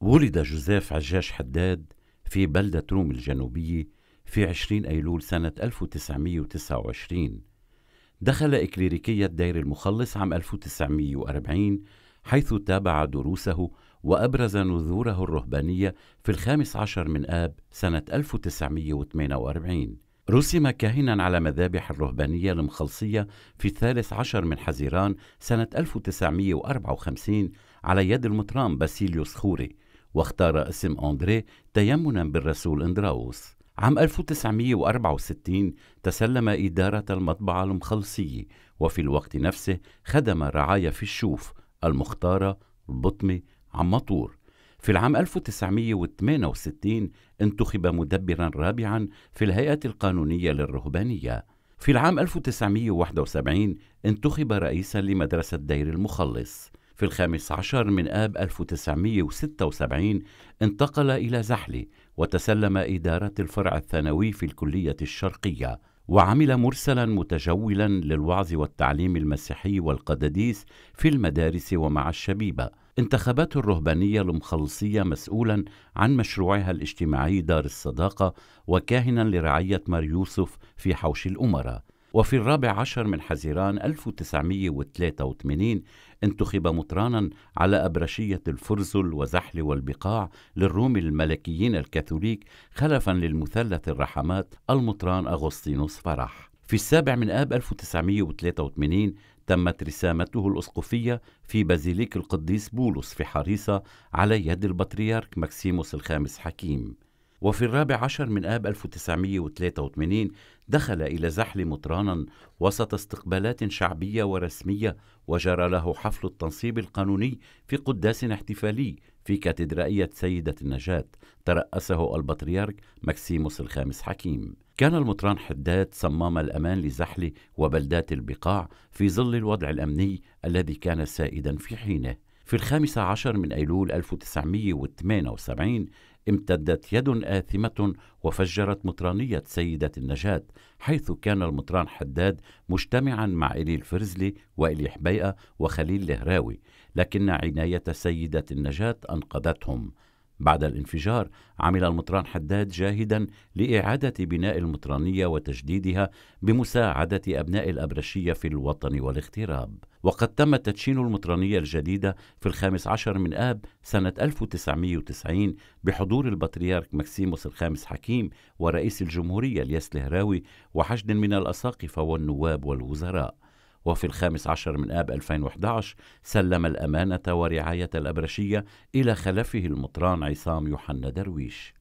ولد جوزيف عجاش حداد في بلدة روم الجنوبية في 20 أيلول سنة 1929 دخل إكليريكية دير المخلص عام 1940 حيث تابع دروسه وأبرز نذوره الرهبانية في الخامس عشر من آب سنة 1948 رسم كاهنا على مذابح الرهبانية المخلصية في الثالث عشر من حزيران سنة 1954 على يد المطران باسيليوس خوري واختار اسم أندري تيمنا بالرسول أندراوس عام 1964 تسلم إدارة المطبعة المخلصية وفي الوقت نفسه خدم رعاية في الشوف المختارة البطمة عمطور في العام 1968 انتخب مدبرا رابعا في الهيئة القانونية للرهبانية في العام 1971 انتخب رئيسا لمدرسة دير المخلص في الخامس عشر من آب 1976 انتقل إلى زحلي وتسلم إدارة الفرع الثانوي في الكلية الشرقية وعمل مرسلا متجولا للوعظ والتعليم المسيحي والقدديس في المدارس ومع الشبيبة انتخبته الرهبانية المخلصية مسؤولا عن مشروعها الاجتماعي دار الصداقة وكاهنا لرعية مار يوسف في حوش الأمراء وفي الرابع عشر من حزيران 1983 انتخب مطرانا على أبرشية الفرزل وزحل والبقاع للروم الملكيين الكاثوليك خلفا للمثلث الرحمات المطران أغسطينوس فرح في السابع من آب 1983 تمت رسامته الأسقفية في بازيليك القديس بولس في حريصة على يد البطريرك مكسيموس الخامس حكيم وفي الرابع عشر من آب 1983 دخل إلى زحل مطرانا وسط استقبالات شعبية ورسمية وجرى له حفل التنصيب القانوني في قداس احتفالي في كاتدرائية سيدة النجاة ترأسه البطريرك مكسيموس الخامس حكيم كان المطران حداد صمام الأمان لزحل وبلدات البقاع في ظل الوضع الأمني الذي كان سائدا في حينه في الخامس عشر من أيلول 1978 امتدت يد آثمة وفجرت مطرانية سيدة النجاة حيث كان المطران حداد مجتمعا مع إلي الفرزلي وإلي حبيئة وخليل الهراوي لكن عناية سيدة النجاة أنقذتهم بعد الانفجار عمل المطران حداد جاهدا لإعادة بناء المطرانية وتجديدها بمساعدة أبناء الأبرشية في الوطن والاغتراب وقد تم تدشين المطرانية الجديدة في الخامس عشر من آب سنة 1990 بحضور البطريرك مكسيموس الخامس حكيم ورئيس الجمهورية الياس الهراوي وحشد من الأساقفة والنواب والوزراء وفي الخامس عشر من آب 2011 سلم الأمانة ورعاية الأبرشية إلى خلفه المطران عصام يوحنا درويش